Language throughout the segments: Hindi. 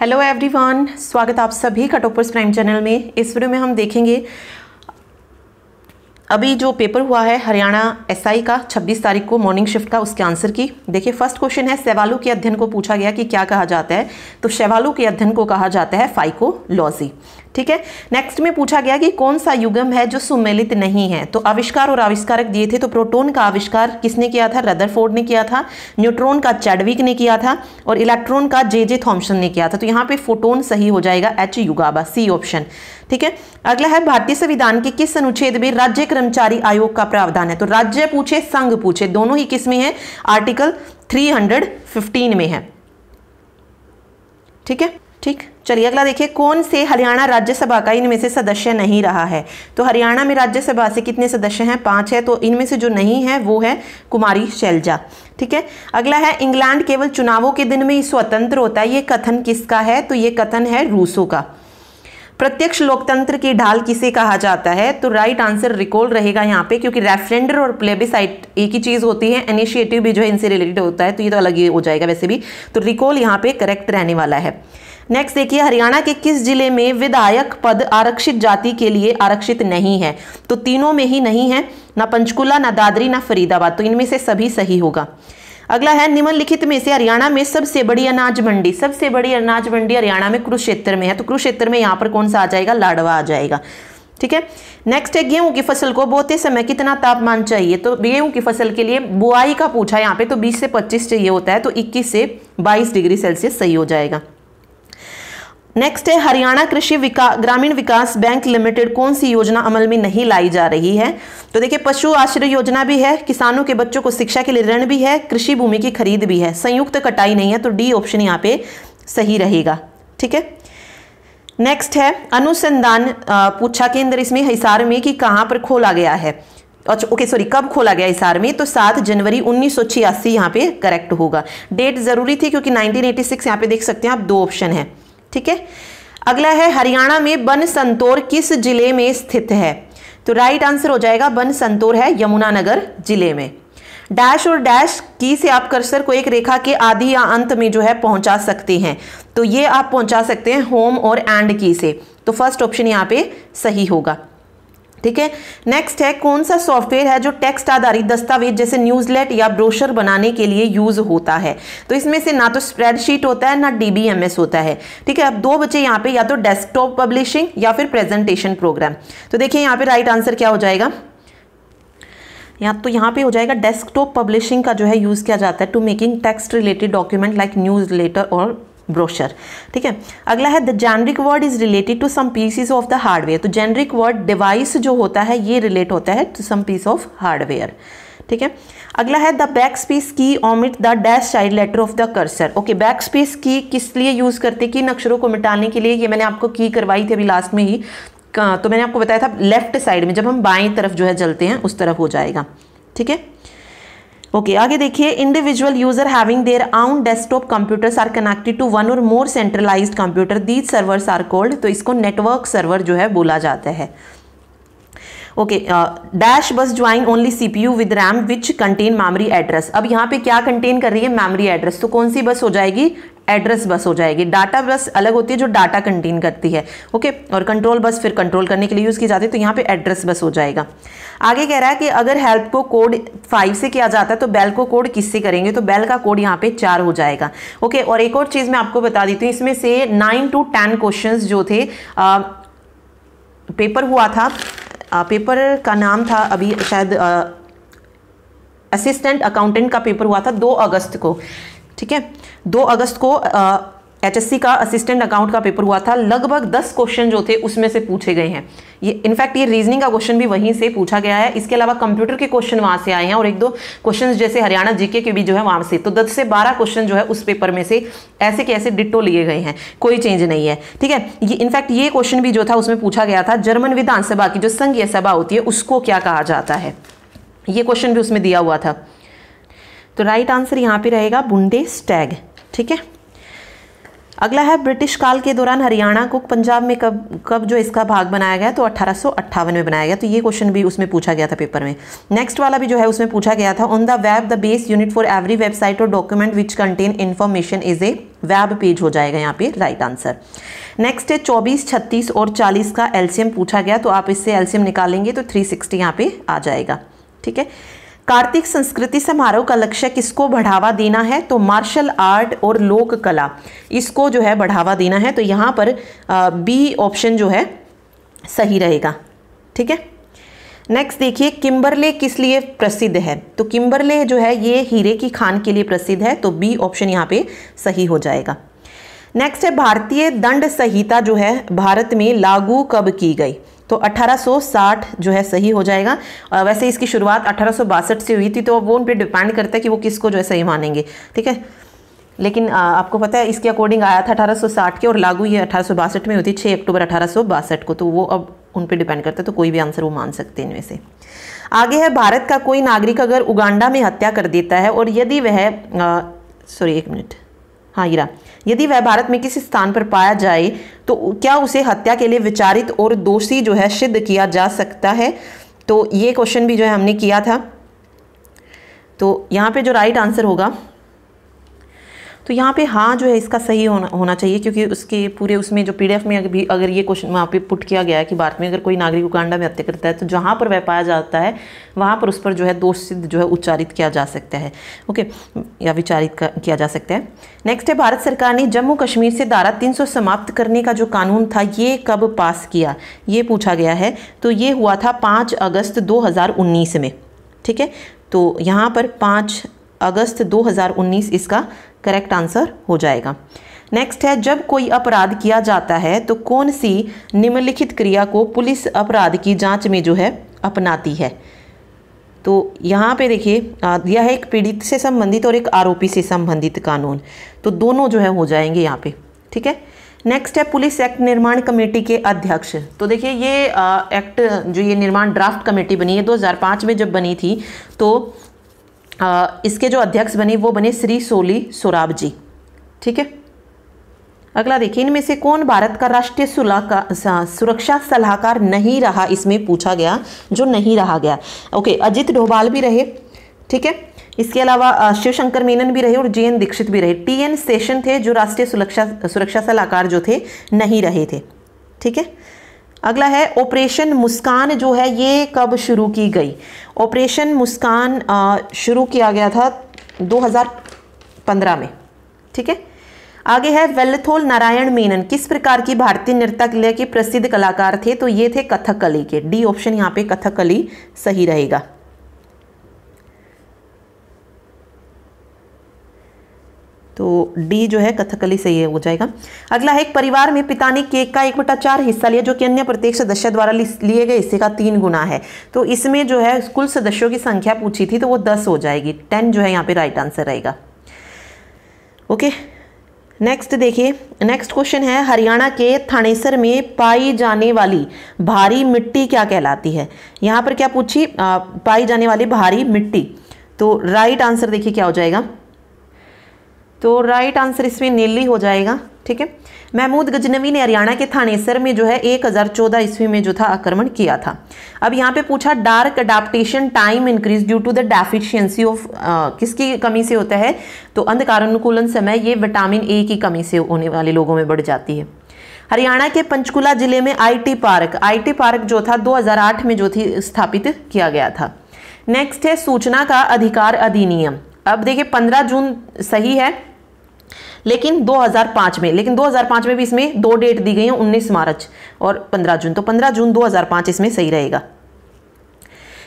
हेलो एवरीवन स्वागत आप सभी का टोपर्स प्राइम चैनल में इस वीडियो में हम देखेंगे अभी जो पेपर हुआ है हरियाणा एसआई का 26 तारीख को मॉर्निंग शिफ्ट का उसके आंसर की देखिए फर्स्ट क्वेश्चन है सेवालू के अध्ययन को पूछा गया कि क्या कहा जाता है तो शैवालू के अध्ययन को कहा जाता है फाइकोलॉजी ठीक है नेक्स्ट में पूछा गया कि कौन सा युगम है जो सुमेलित नहीं है तो आविष्कार और आविष्कारक दिए थे तो प्रोटोन का आविष्कार किसने किया था रदरफोर्ड ने किया था न्यूट्रॉन का चैडविक ने किया था और इलेक्ट्रॉन का जे जे थॉम्सन ने किया था तो यहाँ पे फोटोन सही हो जाएगा एच युगाबा सी ऑप्शन ठीक है अगला है भारतीय संविधान के किस अनुच्छेद में राज्य कर्मचारी आयोग का प्रावधान है तो राज्य पूछे संघ पूछे दोनों ही किस में है आर्टिकल थ्री में है ठीक है ठीक चलिए अगला देखिए कौन से हरियाणा राज्यसभा का इनमें से सदस्य नहीं रहा है तो हरियाणा में राज्यसभा से कितने सदस्य हैं पांच है तो इनमें से जो नहीं है वो है कुमारी शैलजा ठीक है अगला है इंग्लैंड केवल चुनावों के दिन में ही स्वतंत्र होता है ये कथन किसका है तो ये कथन है रूसो का प्रत्यक्ष लोकतंत्र की ढाल किसे कहा जाता है तो राइट आंसर रिकॉल रहेगा यहाँ पे क्योंकि रेफरेंडर और प्लेबिसाइट एक ही चीज़ होती है इनिशिएटिव भी जो है इनसे रिलेटेड होता है तो ये तो अलग ही हो जाएगा वैसे भी तो रिकॉल यहाँ पे करेक्ट रहने वाला है नेक्स्ट देखिए हरियाणा के किस जिले में विधायक पद आरक्षित जाति के लिए आरक्षित नहीं है तो तीनों में ही नहीं है ना पंचकुला ना दादरी ना फरीदाबाद तो इनमें से सभी सही होगा अगला है निम्नलिखित में से हरियाणा में सबसे बड़ी अनाज मंडी सबसे बड़ी अनाज मंडी हरियाणा में कुरुक्षेत्र में है तो कुरुक्षेत्र में यहाँ पर कौन सा आ जाएगा लाडवा आ जाएगा ठीक है नेक्स्ट है गेहूं की फसल को बोते समय कितना तापमान चाहिए तो गेहूं की फसल के लिए बुआई का पूछा यहाँ पे तो 20 से 25 चाहिए होता है तो 21 से 22 डिग्री सेल्सियस सही हो जाएगा नेक्स्ट है हरियाणा कृषि विकास ग्रामीण विकास बैंक लिमिटेड कौन सी योजना अमल में नहीं लाई जा रही है तो देखिए पशु आश्रय योजना भी है किसानों के बच्चों को शिक्षा के लिए ऋण भी है कृषि भूमि की खरीद भी है संयुक्त कटाई नहीं है तो डी ऑप्शन यहाँ पे सही रहेगा ठीक है नेक्स्ट है अनुसंधान पूछा केंद्र इसमें हिसार में कि कहाँ पर खोला गया है अच्छा ओके सॉरी कब खोला गया हिसार में तो सात जनवरी उन्नीस सौ यहाँ पे करेक्ट होगा डेट ज़रूरी थी क्योंकि 1986 यहाँ पे देख सकते हैं आप दो ऑप्शन है ठीक है अगला है हरियाणा में बन संतोर किस जिले में स्थित है तो राइट आंसर हो जाएगा बन संतोर है यमुनानगर जिले में डैश और डैश की से आप कर्सर को एक रेखा के आधी या अंत में जो है पहुंचा सकते हैं तो ये आप पहुंचा सकते हैं होम और एंड की से तो फर्स्ट ऑप्शन यहाँ पे सही होगा ठीक है नेक्स्ट है कौन सा सॉफ्टवेयर है जो टेक्स्ट आधारित दस्तावेज जैसे न्यूज़लेट या ब्रोशर बनाने के लिए यूज़ होता है तो इसमें से ना तो स्प्रेडशीट होता है ना डीबीएमएस होता है ठीक है अब दो बच्चे यहाँ पे या तो डेस्कटॉप पब्लिशिंग या फिर प्रेजेंटेशन प्रोग्राम तो देखिए यहाँ पे राइट आंसर क्या हो जाएगा यहाँ तो यहाँ पे हो जाएगा डेस्कटॉप पब्लिशिंग का जो है यूज़ किया जाता है to making text related document like newsletter और ब्रोशर ठीक है अगला है the generic word is related to some pieces of the hardware तो जेनरिक वर्ड डिवाइस जो होता है ये रिलेट होता है to some piece of hardware ठीक है अगला है the backspace key omit the dash child letter of the cursor okay backspace key किस लिए यूज़ करते किन अक्षरों को मिटाने के लिए ये मैंने आपको की करवाई थी अभी लास्ट में ही तो मैंने आपको बताया था लेफ्ट साइड में जब हम बाएं तरफ जो है जलते हैं उस तरफ हो जाएगा ठीक है ओके आगे देखिए individual user having their own desktop computers are connected to one or more centralised computer these servers are called तो इसको नेटवर्क सर्वर जो है बोला जाता है okay dash uh, bus join only CPU with RAM which contain memory address अब यहाँ पे क्या कंटेन कर रही है मेमोरी एड्रेस तो कौन सी बस हो जाएगी एड्रेस बस हो जाएगी डाटा बस अलग होती है जो डाटा कंटेन करती है ओके और कंट्रोल बस फिर कंट्रोल करने के लिए यूज़ की जाती है तो यहाँ पे एड्रेस बस हो जाएगा आगे कह रहा है कि अगर हेल्प को कोड फाइव से किया जाता है तो बेल को कोड किससे करेंगे तो बेल का कोड यहाँ पे चार हो जाएगा ओके और एक और चीज़ मैं आपको बता देती हूँ इसमें से नाइन टू टेन क्वेश्चन जो थे आ, पेपर हुआ था आ, पेपर का नाम था अभी शायद आ, असिस्टेंट अकाउंटेंट का पेपर हुआ था दो अगस्त को ठीक है दो अगस्त को एचएससी का असिस्टेंट अकाउंट का पेपर हुआ था लगभग दस क्वेश्चन जो थे उसमें से पूछे गए हैं ये इनफैक्ट ये रीजनिंग का क्वेश्चन भी वहीं से पूछा गया है इसके अलावा कंप्यूटर के क्वेश्चन वहां से आए हैं और एक दो क्वेश्चन जैसे हरियाणा जीके के भी जो है वहां से तो दस से बारह क्वेश्चन जो है उस पेपर में से ऐसे के ऐसे डिट्टो लिए गए हैं कोई चेंज नहीं है ठीक है ये इनफैक्ट ये क्वेश्चन भी जो था उसमें पूछा गया था जर्मन विधानसभा की जो संघीय सभा होती है उसको क्या कहा जाता है ये क्वेश्चन भी उसमें दिया हुआ था तो राइट आंसर यहाँ पे रहेगा बुंदे स्टैग ठीक है अगला है ब्रिटिश काल के दौरान हरियाणा को पंजाब में कब कब जो इसका भाग बनाया गया तो अठारह में बनाया गया तो ये क्वेश्चन भी उसमें पूछा गया था पेपर में नेक्स्ट वाला भी जो है उसमें पूछा गया था on the web the base unit for every website or document which contain information is a web page हो जाएगा यहाँ पे राइट आंसर नेक्स्ट है चौबीस छत्तीस और चालीस का एल्सियम पूछा गया तो आप इससे एल्सियम निकालेंगे तो थ्री सिक्सटी यहाँ पे आ जाएगा ठीक है कार्तिक संस्कृति समारोह का लक्ष्य किसको बढ़ावा देना है तो मार्शल आर्ट और लोक कला इसको जो है बढ़ावा देना है तो यहाँ पर बी ऑप्शन जो है सही रहेगा ठीक है नेक्स्ट देखिए किम्बरले किस लिए प्रसिद्ध है तो किम्बरले जो है ये हीरे की खान के लिए प्रसिद्ध है तो बी ऑप्शन यहाँ पे सही हो जाएगा नेक्स्ट है भारतीय दंड संहिता जो है भारत में लागू कब की गई तो 1860 जो है सही हो जाएगा वैसे इसकी शुरुआत अठारह से हुई थी तो वो उन पर डिपेंड करता है कि वो किसको जो है सही मानेंगे ठीक है लेकिन आपको पता है इसके अकॉर्डिंग आया था 1860 के और लागू ये अठारह में हुई थी 6 अक्टूबर अठारह को तो वो अब उन पर डिपेंड करता है तो कोई भी आंसर वो मान सकते हैं इनमें से आगे है भारत का कोई नागरिक अगर उगांडा में हत्या कर देता है और यदि वह सॉरी एक मिनट हाँ, हीरा यदि वह भारत में किसी स्थान पर पाया जाए तो क्या उसे हत्या के लिए विचारित और दोषी जो है सिद्ध किया जा सकता है तो ये क्वेश्चन भी जो है हमने किया था तो यहाँ पे जो राइट आंसर होगा तो यहाँ पे हाँ जो है इसका सही होना होना चाहिए क्योंकि उसके पूरे उसमें जो पीडीएफ में भी अगर ये क्वेश्चन वहाँ पे पुट किया गया है कि भारत में अगर कोई नागरिक उगांडा में हत्या करता है तो जहाँ पर वह पाया जाता है वहाँ पर उस पर जो है दोष सिद्ध जो है उच्चारित किया जा सकता है ओके या विचारित किया जा सकता है नेक्स्ट है भारत सरकार ने जम्मू कश्मीर से धारा तीन समाप्त करने का जो कानून था ये कब पास किया ये पूछा गया है तो ये हुआ था पाँच अगस्त दो में ठीक है तो यहाँ पर पाँच अगस्त 2019 इसका करेक्ट आंसर हो जाएगा नेक्स्ट है जब कोई अपराध किया जाता है तो कौन सी निम्नलिखित क्रिया को पुलिस अपराध की जांच में जो है अपनाती है तो यहाँ पे देखिए यह एक पीड़ित से संबंधित और एक आरोपी से संबंधित कानून तो दोनों जो है हो जाएंगे यहाँ पे ठीक है नेक्स्ट है पुलिस एक्ट निर्माण कमेटी के अध्यक्ष तो देखिए ये एक्ट जो ये निर्माण ड्राफ्ट कमेटी बनी है 2005 में जब बनी थी तो आ, इसके जो अध्यक्ष बने वो बने श्री सोली सोराब जी ठीक है अगला देखिए इनमें से कौन भारत का राष्ट्रीय सुरक्षा सलाहकार नहीं रहा इसमें पूछा गया जो नहीं रहा गया ओके अजित डोभाल भी रहे ठीक है इसके अलावा शिवशंकर मेनन भी रहे और जे एन दीक्षित भी रहे टी एन सेशन थे जो राष्ट्रीय सुरक्षा सुरक्षा सलाहकार जो थे नहीं रहे थे ठीक है अगला है ऑपरेशन मुस्कान जो है ये कब शुरू की गई ऑपरेशन मुस्कान शुरू किया गया था 2015 में ठीक है आगे है वेल्लथोल नारायण मेनन किस प्रकार की भारतीय नृत्य के प्रसिद्ध कलाकार थे तो ये थे कथकली के डी ऑप्शन यहाँ पे कथकली सही रहेगा तो डी जो है कथकली सही हो जाएगा अगला है एक परिवार में पिता ने केक का एक बटा चार हिस्सा लिया जो कि अन्य प्रत्येक सदस्य द्वारा लिए गए हिस्से का तीन गुना है तो इसमें जो है कुल सदस्यों की संख्या पूछी थी तो वो दस हो जाएगी टेन जो है यहाँ पे राइट आंसर रहेगा ओके नेक्स्ट देखिए नेक्स्ट क्वेश्चन है हरियाणा के थानेसर में पाई जाने वाली भारी मिट्टी क्या कहलाती है यहाँ पर क्या पूछी पाई जाने वाली भारी मिट्टी तो राइट आंसर देखिए क्या हो जाएगा तो राइट आंसर इसमें नीली हो जाएगा ठीक है महमूद गजनवी ने हरियाणा के थानेसर में जो है 1014 ईस्वी में जो था आक्रमण किया था अब यहाँ पे पूछा dark adaptation time increase due to the deficiency of किसकी कमी से होता है तो अंधकारानुकूलन समय ये विटामिन ए की कमी से होने वाले लोगों में बढ़ जाती है हरियाणा के पंचकुला जिले में आई पार्क आई पार्क जो था दो में जो थी स्थापित किया गया था नेक्स्ट है सूचना का अधिकार अधिनियम अब देखिए 15 जून सही है लेकिन 2005 में लेकिन 2005 में भी इसमें दो डेट दी गई हैं 19 मार्च और 15 जून तो 15 जून 2005 इसमें सही रहेगा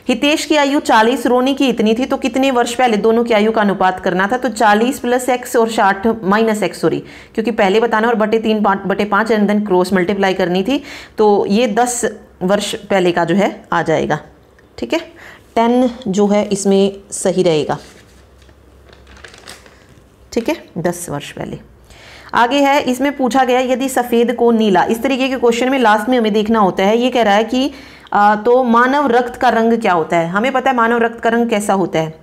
हितेश की आयु 40 रोनी की इतनी थी तो कितने वर्ष पहले दोनों की आयु का अनुपात करना था तो 40 प्लस एक्स और साठ माइनस एक्स सॉरी क्योंकि पहले बताना और बटे तीन बटे पाँच एंड देन क्रॉस मल्टीप्लाई करनी थी तो ये दस वर्ष पहले का जो है आ जाएगा ठीक है टेन जो है इसमें सही रहेगा ठीक है दस वर्ष पहले आगे है इसमें पूछा गया यदि सफ़ेद को नीला इस तरीके के क्वेश्चन में लास्ट में हमें देखना होता है ये कह रहा है कि आ, तो मानव रक्त का रंग क्या होता है हमें पता है मानव रक्त का रंग कैसा होता है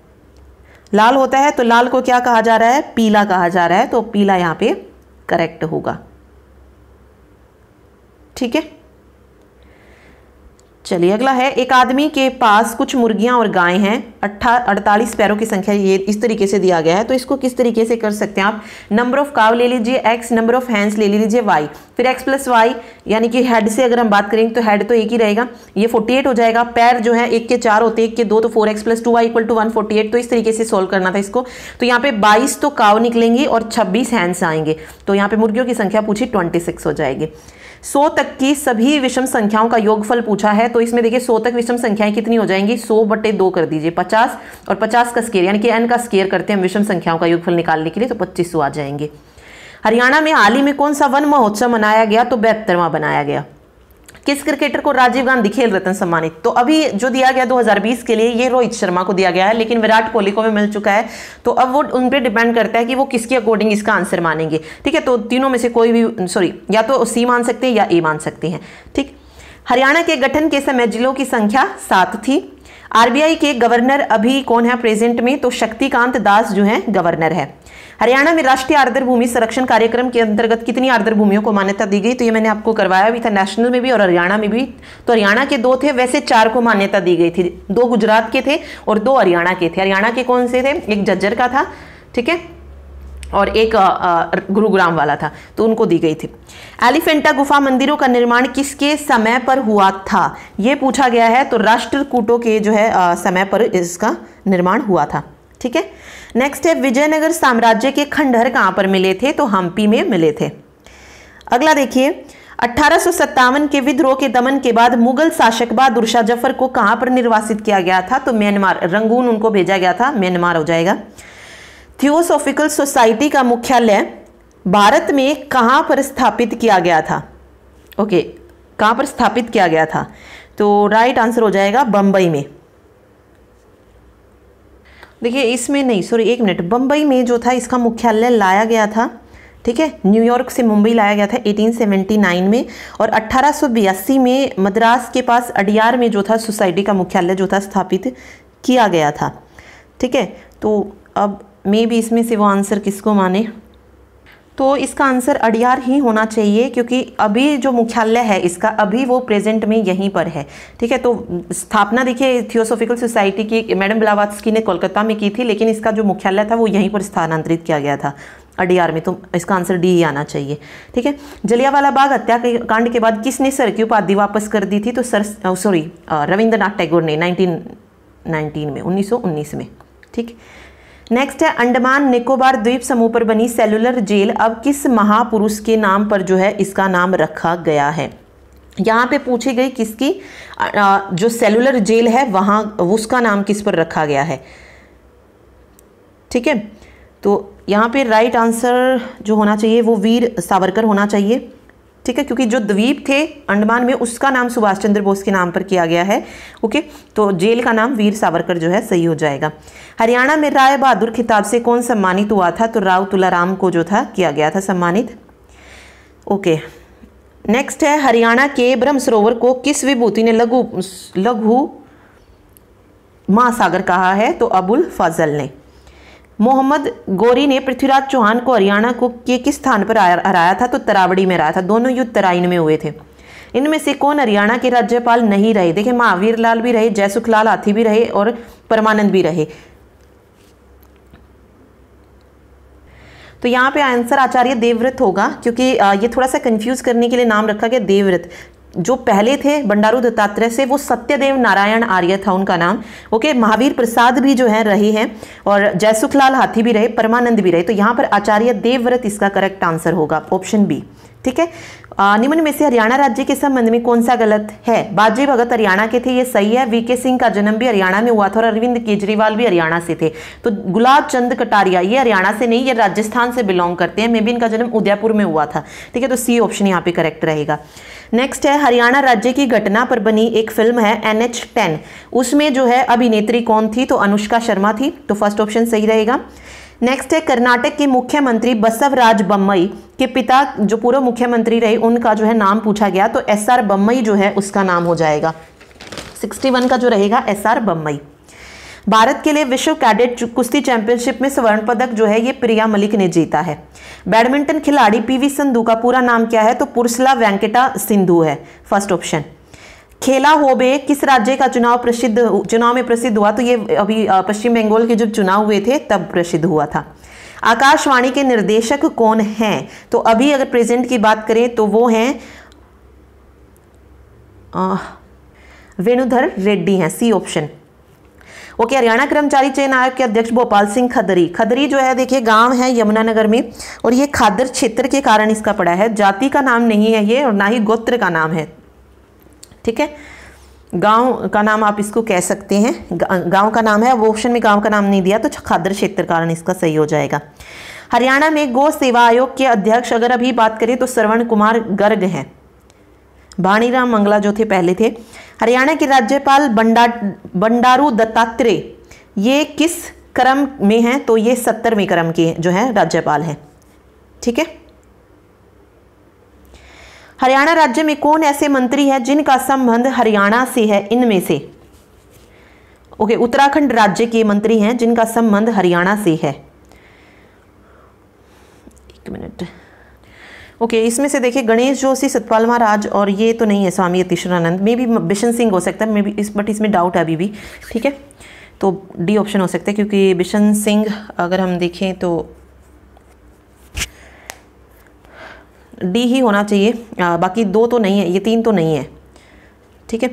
लाल होता है तो लाल को क्या कहा जा रहा है पीला कहा जा रहा है तो पीला यहाँ पे करेक्ट होगा ठीक है चलिए अगला है एक आदमी के पास कुछ मुर्गियां और गायें हैं अट्ठा अड़तालीस पैरों की संख्या ये इस तरीके से दिया गया है तो इसको किस तरीके से कर सकते हैं आप नंबर ऑफ काव ले लीजिए एक्स नंबर ऑफ हैंड्स ले लीजिए वाई फिर एक्स प्लस वाई यानी कि हेड से अगर हम बात करेंगे तो हेड तो एक ही रहेगा ये फोर्टी एट हो जाएगा पैर जो है एक के चार होते हैं एक के दो तो four x plus two y equal to one forty eight तो इस तरीके से सोल्व करना था इसको तो यहाँ पे बाईस तो काव निकलेंगी और छब्बीस हैंड्स आएंगे तो यहाँ पे मुर्गियों की संख्या पूछी ट्वेंटी सिक्स हो जाएगी सौ तक की सभी विषम संख्याओं का योगफल पूछा है तो इसमें देखिए सौ तक विषम संख्याएं कितनी हो जाएंगी सौ बटे दो कर दीजिए पचास और पचास का स्केयर यानी कि एन का स्केयर करते हैं हम विषम संख्याओं का योगफल निकालने के लिए तो पच्चीस आ जाएंगे हरियाणा में हाल ही में कौन सा वन महोत्सव मनाया गया तो बेहतरवा बनाया गया किस क्रिकेटर को राजीव गांधी खेल रत्न सम्मानित तो अभी जो दिया गया 2020 के लिए ये रोहित शर्मा को दिया गया है लेकिन विराट कोहली को भी मिल चुका है तो अब वो उन पर डिपेंड करता है कि वो किसके अकॉर्डिंग इसका आंसर मानेंगे ठीक है तो तीनों में से कोई भी सॉरी या तो सी मान सकते हैं या ए मान सकते हैं ठीक हरियाणा के गठन के समय जिलों की संख्या सात थी आरबीआई के गवर्नर अभी कौन है प्रेजेंट में तो शक्तिकांत दास जो है गवर्नर है हरियाणा में राष्ट्रीय आर्द्र भूमि संरक्षण कार्यक्रम के अंतर्गत कितनी आर्द्र भूमियों को मान्यता दी गई तो ये मैंने आपको करवाया भी था नेशनल में भी और हरियाणा में भी तो हरियाणा के दो थे वैसे चार को मान्यता दी गई थी दो गुजरात के थे और दो हरियाणा के थे हरियाणा के कौन से थे एक जज्जर का था ठीक है और एक गुरुग्राम वाला था तो उनको दी गई थी एलिफेंटा गुफा मंदिरों का निर्माण किसके समय पर हुआ था ये पूछा गया है तो राष्ट्रकूटों के जो है समय पर इसका निर्माण हुआ था ठीक है नेक्स्ट है विजयनगर साम्राज्य के खंडहर कहाँ पर मिले थे तो हम्पी में मिले थे अगला देखिए अट्ठारह के विद्रोह के दमन के बाद मुगल शासक बहादुर शाह जफर को कहाँ पर निर्वासित किया गया था तो म्यांमार रंगून उनको भेजा गया था म्यांमार हो जाएगा थियोसोफिकल सोसाइटी का मुख्यालय भारत में कहाँ पर स्थापित किया गया था ओके कहाँ पर स्थापित किया गया था तो राइट आंसर हो जाएगा बम्बई में देखिए इसमें नहीं सॉरी एक मिनट बम्बई में जो था इसका मुख्यालय लाया गया था ठीक है न्यूयॉर्क से मुंबई लाया गया था 1879 में और 1882 में मद्रास के पास अडियार में जो था सोसाइटी का मुख्यालय जो था स्थापित किया गया था ठीक है तो अब मे भी इसमें से वो आंसर किसको माने तो इसका आंसर अडियार ही होना चाहिए क्योंकि अभी जो मुख्यालय है इसका अभी वो प्रेजेंट में यहीं पर है ठीक है तो स्थापना देखिए थियोसोफिकल सोसाइटी की मैडम बिलावास्की ने कोलकाता में की थी लेकिन इसका जो मुख्यालय था वो यहीं पर स्थानांतरित किया गया था अडियार में तो इसका आंसर डी ही आना चाहिए ठीक है जलियावाला बाग हत्याकांड के बाद किसने सर की उपाधि वापस कर दी थी तो सर सॉरी रविंद्रनाथ टैगोर ने नाइनटीन में उन्नीस में ठीक है नेक्स्ट है अंडमान निकोबार द्वीप समूह पर बनी सेलुलर जेल अब किस महापुरुष के नाम पर जो है इसका नाम रखा गया है यहाँ पे पूछी गई किसकी जो सेलुलर जेल है वहां उसका नाम किस पर रखा गया है ठीक है तो यहाँ पे राइट आंसर जो होना चाहिए वो वीर सावरकर होना चाहिए ठीक है क्योंकि जो द्वीप थे अंडमान में उसका नाम सुभाष चंद्र बोस के नाम पर किया गया है ओके तो जेल का नाम वीर सावरकर जो है सही हो जाएगा हरियाणा में राय बहादुर खिताब से कौन सम्मानित हुआ था तो राव तुलाराम को जो था किया गया था सम्मानित ओके नेक्स्ट है हरियाणा के ब्रह्म सरोवर को किस विभूति ने लघु लघु महासागर कहा है तो अबुल फजल ने मोहम्मद गोरी ने पृथ्वीराज चौहान को हरियाणा को के किस स्थान पर हराया था तो तरावड़ी में हराया था दोनों युद्ध तराइन में हुए थे इनमें से कौन हरियाणा के राज्यपाल नहीं रहे देखिए महावीर लाल भी रहे जयसुख लाल हाथी भी रहे और परमानंद भी रहे तो यहाँ पे आंसर आचार्य देवव्रत होगा क्योंकि ये थोड़ा सा कंफ्यूज करने के लिए नाम रखा गया देवव्रत जो पहले थे बंडारू दत्तात्रेय से वो सत्यदेव नारायण आर्य था उनका नाम ओके महावीर प्रसाद भी जो है रहे हैं और जयसुखलाल हाथी भी रहे परमानंद भी रहे तो यहाँ पर आचार्य देवव्रत इसका करेक्ट आंसर होगा ऑप्शन बी ठीक है निम्न में से हरियाणा राज्य के संबंध में कौन सा गलत है बाजी भगत हरियाणा के थे ये सही है वीके सिंह का जन्म भी हरियाणा में हुआ था और अरविंद केजरीवाल भी हरियाणा से थे तो गुलाब चंद कटारिया ये हरियाणा से नहीं ये राजस्थान से बिलोंग करते हैं मे भी इनका जन्म उदयपुर में हुआ था ठीक है तो सी ऑप्शन यहाँ पे करेक्ट रहेगा नेक्स्ट है हरियाणा राज्य की घटना पर बनी एक फिल्म है एन एच टेन उसमें जो है अभिनेत्री कौन थी तो अनुष्का शर्मा थी तो फर्स्ट ऑप्शन सही रहेगा नेक्स्ट है कर्नाटक के मुख्यमंत्री बसवराज बम्बई के पिता जो पूर्व मुख्यमंत्री रहे उनका जो है नाम पूछा गया तो एस आर बम्बई जो है उसका नाम हो जाएगा 61 का जो रहेगा एस आर बम्बई भारत के लिए विश्व कैडेट कुश्ती चैंपियनशिप में स्वर्ण पदक जो है ये प्रिया मलिक ने जीता है बैडमिंटन खिलाड़ी पीवी सिंधु का पूरा नाम क्या है तो पुरसला वेंकटा सिंधु है फर्स्ट ऑप्शन खेला होबे किस राज्य का चुनाव प्रसिद्ध चुनाव में प्रसिद्ध हुआ तो ये अभी पश्चिम बंगाल के जब चुनाव हुए थे तब प्रसिद्ध हुआ था आकाशवाणी के निर्देशक कौन हैं तो अभी अगर प्रेजेंट की बात करें तो वो हैं वेणुधर रेड्डी हैं सी ऑप्शन ओके हरियाणा कर्मचारी चयन आयोग के अध्यक्ष भोपाल सिंह खदरी खदरी जो है देखिए गांव है यमुनानगर में और ये खादर क्षेत्र के कारण इसका पड़ा है जाति का नाम नहीं है ये और ना ही गोत्र का नाम है ठीक है गांव का नाम आप इसको कह सकते हैं गांव का नाम है वो ऑप्शन में गांव का नाम नहीं दिया तो खादर क्षेत्र कारण इसका सही हो जाएगा हरियाणा में गो सेवा आयोग के अध्यक्ष अगर अभी बात करें तो श्रवण कुमार गर्ग हैं भाणीराम मंगला जो थे पहले थे हरियाणा के राज्यपाल बंडा बंडारू दत्तात्रेय ये किस क्रम में हैं तो ये सत्तरवें क्रम के जो है राज्यपाल हैं ठीक है हरियाणा राज्य में कौन ऐसे मंत्री हैं जिनका संबंध हरियाणा से है इनमें से ओके उत्तराखंड राज्य के मंत्री हैं जिनका संबंध हरियाणा से है एक मिनट ओके okay, इसमें से देखिए गणेश जोशी सतपाल महाराज और ये तो नहीं है स्वामी यतीश्वरानंद मे बी बिशन सिंह हो सकता है मे बी इस बट इसमें डाउट है अभी भी ठीक है तो डी ऑप्शन हो सकता है क्योंकि बिशन सिंह अगर हम देखें तो डी ही होना चाहिए आ, बाकी दो तो नहीं है ये तीन तो नहीं है ठीक है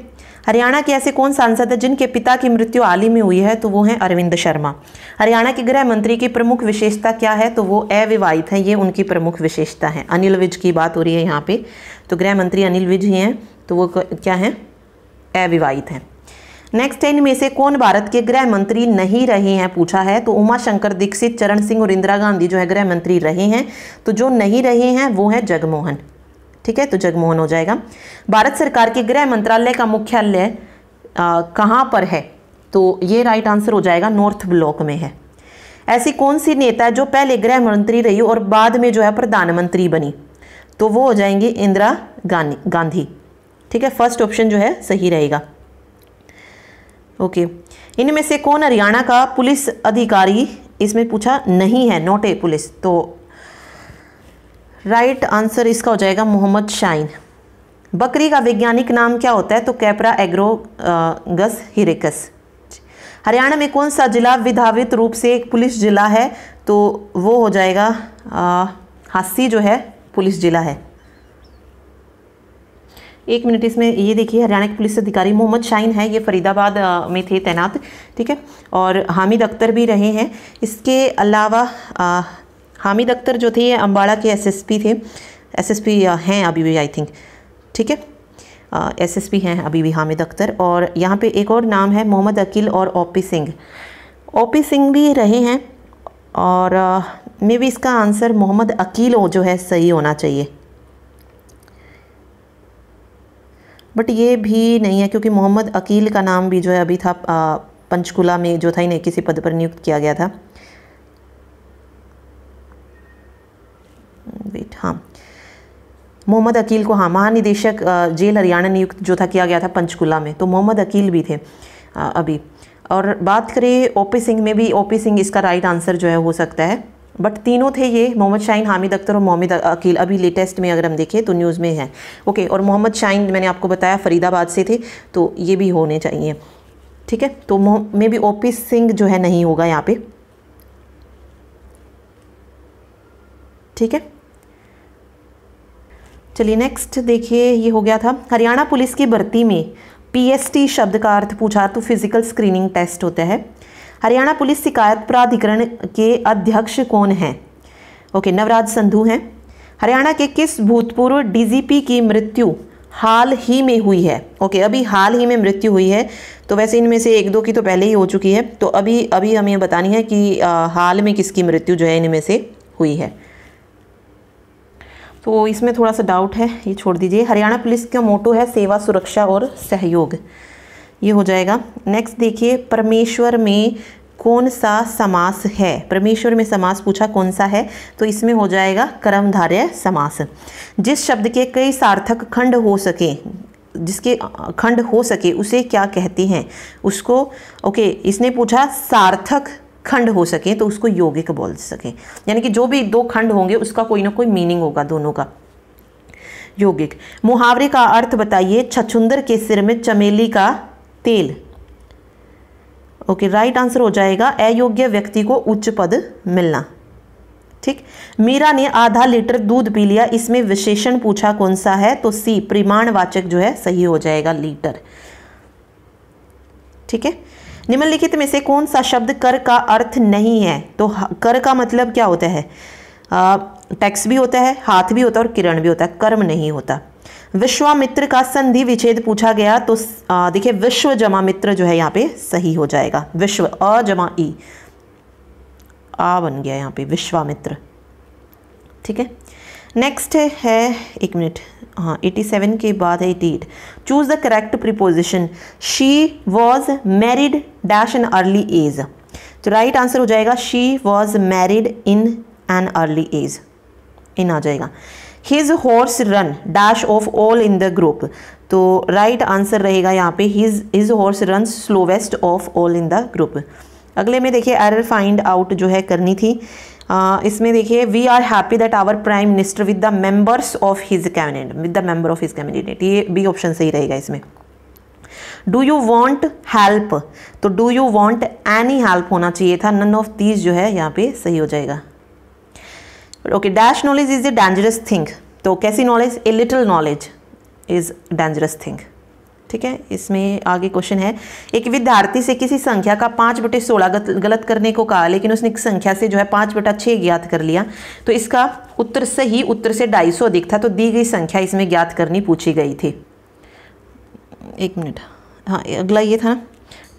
हरियाणा के ऐसे कौन सांसद हैं जिनके पिता की मृत्यु हाल ही में हुई है तो वो हैं अरविंद शर्मा हरियाणा के गृह मंत्री की प्रमुख विशेषता क्या है तो वो अविवाहित हैं ये उनकी प्रमुख विशेषता है अनिल विज की बात हो रही है यहाँ पे तो गृह मंत्री अनिल विज ही हैं तो वो क्या हैं अविवाहित हैं नेक्स्ट टेन में से कौन भारत के गृह मंत्री नहीं रहे हैं पूछा है तो उमा शंकर दीक्षित चरण सिंह और इंदिरा गांधी जो है गृह मंत्री रहे हैं तो जो नहीं रहे हैं वो है जगमोहन ठीक है तो जगमोहन हो जाएगा भारत सरकार के गृह मंत्रालय का मुख्यालय कहाँ पर है तो ये राइट आंसर हो जाएगा नॉर्थ ब्लॉक में है ऐसी कौन सी नेता है जो पहले गृह मंत्री रही और बाद में जो है प्रधानमंत्री बनी तो वो हो जाएंगे इंदिरा गांधी ठीक है फर्स्ट ऑप्शन जो है सही रहेगा ओके इनमें से कौन हरियाणा का पुलिस अधिकारी इसमें पूछा नहीं है नॉट ए पुलिस तो राइट आंसर इसका हो जाएगा मोहम्मद शाइन बकरी का वैज्ञानिक नाम क्या होता है तो कैपरा एग्रोगस हिरेकस हरियाणा में कौन सा जिला विधावित रूप से एक पुलिस जिला है तो वो हो जाएगा हासी जो है पुलिस जिला है एक मिनट इसमें ये देखिए हरियाणा के पुलिस अधिकारी मोहम्मद शाइन है ये फरीदाबाद में थे तैनात ठीक है और हामिद अख्तर भी रहे हैं इसके अलावा आ, हामिद अख्तर जो थे ये अम्बाड़ा के एसएसपी थे एसएसपी हैं अभी भी आई थिंक ठीक है एसएसपी हैं अभी भी हामिद अख्तर और यहाँ पे एक और नाम है मोहम्मद अकील और पी सिंह पी सिंह भी रहे हैं और मे भी इसका आंसर मोहम्मद अकील जो है सही होना चाहिए बट ये भी नहीं है क्योंकि मोहम्मद अकील का नाम भी जो है अभी था पंचकुला में जो था इन्हें किसी पद पर नियुक्त किया गया था वेट हाँ मोहम्मद अकील को हाँ महानिदेशक जेल हरियाणा नियुक्त जो था किया गया था पंचकुला में तो मोहम्मद अकील भी थे अभी और बात करें ओपी सिंह में भी ओपी सिंह इसका राइट आंसर जो है हो सकता है बट तीनों थे ये मोहम्मद शाइन हामिद अख्तर और मोहम्मद अकील अभी लेटेस्ट में अगर हम देखें तो न्यूज़ में है ओके और मोहम्मद शाइन मैंने आपको बताया फरीदाबाद से थे तो ये भी होने चाहिए ठीक है तो मे बी ओपी सिंह जो है नहीं होगा यहाँ पे ठीक है चलिए नेक्स्ट देखिए ये हो गया था हरियाणा पुलिस की भर्ती में पीएसटी शब्द का अर्थ पूछा तो फिज़िकल स्क्रीनिंग टेस्ट होता है हरियाणा पुलिस शिकायत प्राधिकरण के अध्यक्ष कौन हैं ओके नवराज संधु हैं हरियाणा के किस भूतपूर्व डीजीपी की मृत्यु हाल ही में हुई है ओके अभी हाल ही में मृत्यु हुई है तो वैसे इनमें से एक दो की तो पहले ही हो चुकी है तो अभी अभी हमें बतानी है कि आ, हाल में किसकी मृत्यु जो है इनमें से हुई है तो इसमें थोड़ा सा डाउट है ये छोड़ दीजिए हरियाणा पुलिस का मोटो है सेवा सुरक्षा और सहयोग ये हो जाएगा नेक्स्ट देखिए परमेश्वर में कौन सा समास है परमेश्वर में समास पूछा कौन सा है तो इसमें हो जाएगा कर्मधार्य समास जिस शब्द के कई सार्थक खंड हो सके जिसके खंड हो सके उसे क्या कहते हैं उसको ओके इसने पूछा सार्थक खंड हो सके तो उसको यौगिक बोल सके यानी कि जो भी दो खंड होंगे उसका कोई ना कोई मीनिंग होगा दोनों का यौगिक मुहावरे का अर्थ बताइए छछुंदर के सिर में चमेली का तेल ओके राइट आंसर हो जाएगा अयोग्य व्यक्ति को उच्च पद मिलना ठीक मीरा ने आधा लीटर दूध पी लिया इसमें विशेषण पूछा कौन सा है तो सी वाचक जो है सही हो जाएगा लीटर ठीक है निम्नलिखित में से कौन सा शब्द कर का अर्थ नहीं है तो कर का मतलब क्या होता है टैक्स भी होता है हाथ भी होता है और किरण भी होता है कर्म नहीं होता विश्वामित्र का संधि विच्छेद पूछा गया तो देखिए विश्व जमा मित्र जो है यहाँ पे सही हो जाएगा विश्व अ जमा ई आ बन गया यहाँ पे विश्वामित्र ठीक है नेक्स्ट है, है एक मिनट हाँ 87 के बाद है eight choose the correct preposition she was married dash in early age तो राइट आंसर हो जाएगा she was married in an early age in आ जाएगा his horse ran dash of all in the group तो राइट आंसर रहेगा यहाँ पे his his horse ran slowest of all in the group अगले में देखिए एरर फाइंड आउट जो है करनी थी uh, इसमें देखिए we are happy that our prime minister with the members of his cabinet with the member of his cabinet ये बी ऑप्शन सही रहेगा इसमें डू यू वॉन्ट हेल्प तो do you want any help होना चाहिए था नन ऑफ दीज जो है यहाँ पे सही हो जाएगा okay dash knowledge is a dangerous thing तो कैसी knowledge a little knowledge is dangerous thing ठीक है इसमें आगे क्वेश्चन है एक विद्यार्थी से किसी संख्या का पाँच बटे सोलह गलत करने को कहा लेकिन उसने संख्या से जो है पाँच बटा छः ज्ञात कर लिया तो इसका उत्तर सही उत्तर से ढाई सौ अधिक था तो दी गई संख्या इसमें ज्ञात करनी पूछी गई थी एक मिनट हाँ अगला ये था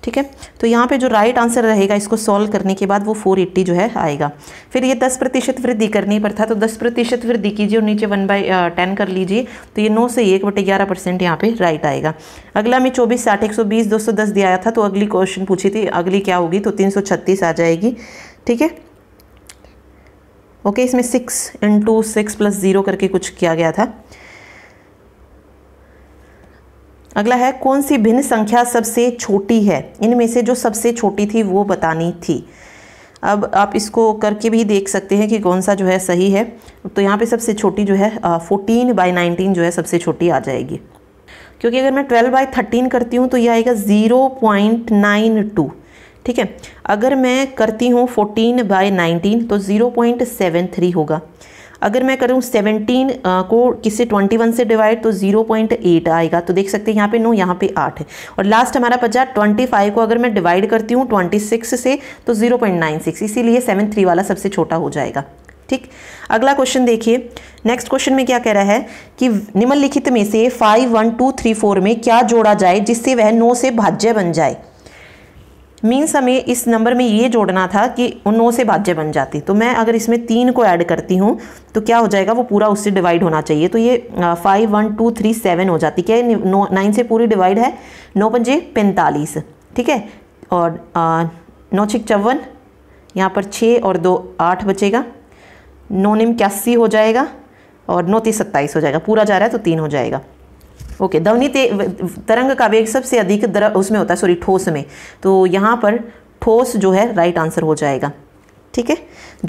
ठीक है तो यहाँ पे जो राइट आंसर रहेगा इसको सॉल्व करने के बाद वो 480 जो है आएगा फिर ये 10 प्रतिशत वृद्धि करनी पर था तो 10 प्रतिशत वृद्धि कीजिए और नीचे वन बाई टेन कर लीजिए तो ये 9 से एक बटे ग्यारह परसेंट यहाँ पर राइट आएगा अगला हमें चौबीस साठ एक सौ बीस दो सौ दस दिया था तो अगली क्वेश्चन पूछी थी अगली क्या होगी तो तीन सौ छत्तीस आ जाएगी ठीक है ओके इसमें six into six plus zero करके कुछ किया गया था अगला है कौन सी भिन्न संख्या सबसे छोटी है इनमें से जो सबसे छोटी थी वो बतानी थी अब आप इसको करके भी देख सकते हैं कि कौन सा जो है सही है तो यहाँ पे सबसे छोटी जो है फोर्टीन बाई नाइनटीन जो है सबसे छोटी आ जाएगी क्योंकि अगर मैं ट्वेल्व बाई थर्टीन करती हूँ तो ये आएगा ज़ीरो पॉइंट नाइन टू ठीक है अगर मैं करती हूँ फोर्टीन बाई नाइनटीन तो ज़ीरो पॉइंट सेवन थ्री होगा अगर मैं करूँ सेवनटीन को किससे ट्वेंटी वन से डिवाइड तो ज़ीरो पॉइंट एट आएगा तो देख सकते हैं यहाँ पे नो यहाँ पे आठ है और लास्ट हमारा बचा ट्वेंटी फाइव को अगर मैं डिवाइड करती हूँ ट्वेंटी सिक्स से तो ज़ीरो पॉइंट नाइन सिक्स इसीलिए सेवन थ्री वाला सबसे छोटा हो जाएगा ठीक अगला क्वेश्चन देखिए नेक्स्ट क्वेश्चन में क्या कह रहा है कि निम्नलिखित में से five one two three four में क्या जोड़ा जाए जिससे वह नौ से भाज्य बन जाए मीन्स हमें इस नंबर में ये जोड़ना था कि नौ से बाजे बन जाती तो मैं अगर इसमें तीन को ऐड करती हूँ तो क्या हो जाएगा वो पूरा उससे डिवाइड होना चाहिए तो ये five one two three seven हो जाती क्या नौ नाइन से पूरी डिवाइड है नौ पंजे पैंतालीस ठीक है और आ, नौ छः चौवन यहाँ पर छः और दो आठ बचेगा नौ निम इक्यासी हो जाएगा और नौ तीस सत्ताईस हो जाएगा पूरा जा रहा है तो तीन हो जाएगा ओके ध्वनि तरंग का वेग सबसे अधिक उसमें होता है सॉरी ठोस में तो यहाँ पर ठोस जो है राइट आंसर हो जाएगा ठीक है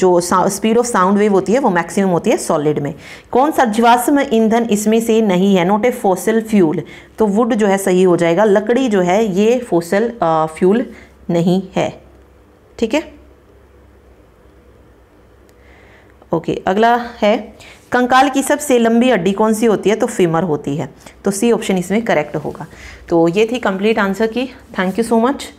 जो स्पीड ऑफ साउंड वेव होती है वो मैक्सिमम होती है सॉलिड में कौन सा जीवाश्म ईंधन इसमें से नहीं है नॉट ए फोसल फ्यूल तो वुड जो है सही हो जाएगा लकड़ी जो है ये फोसल फ्यूल नहीं है ठीक है ओके अगला है कंकाल की सबसे लंबी हड्डी कौन सी होती है तो फीमर होती है तो सी ऑप्शन इसमें करेक्ट होगा तो ये थी कंप्लीट आंसर की थैंक यू सो मच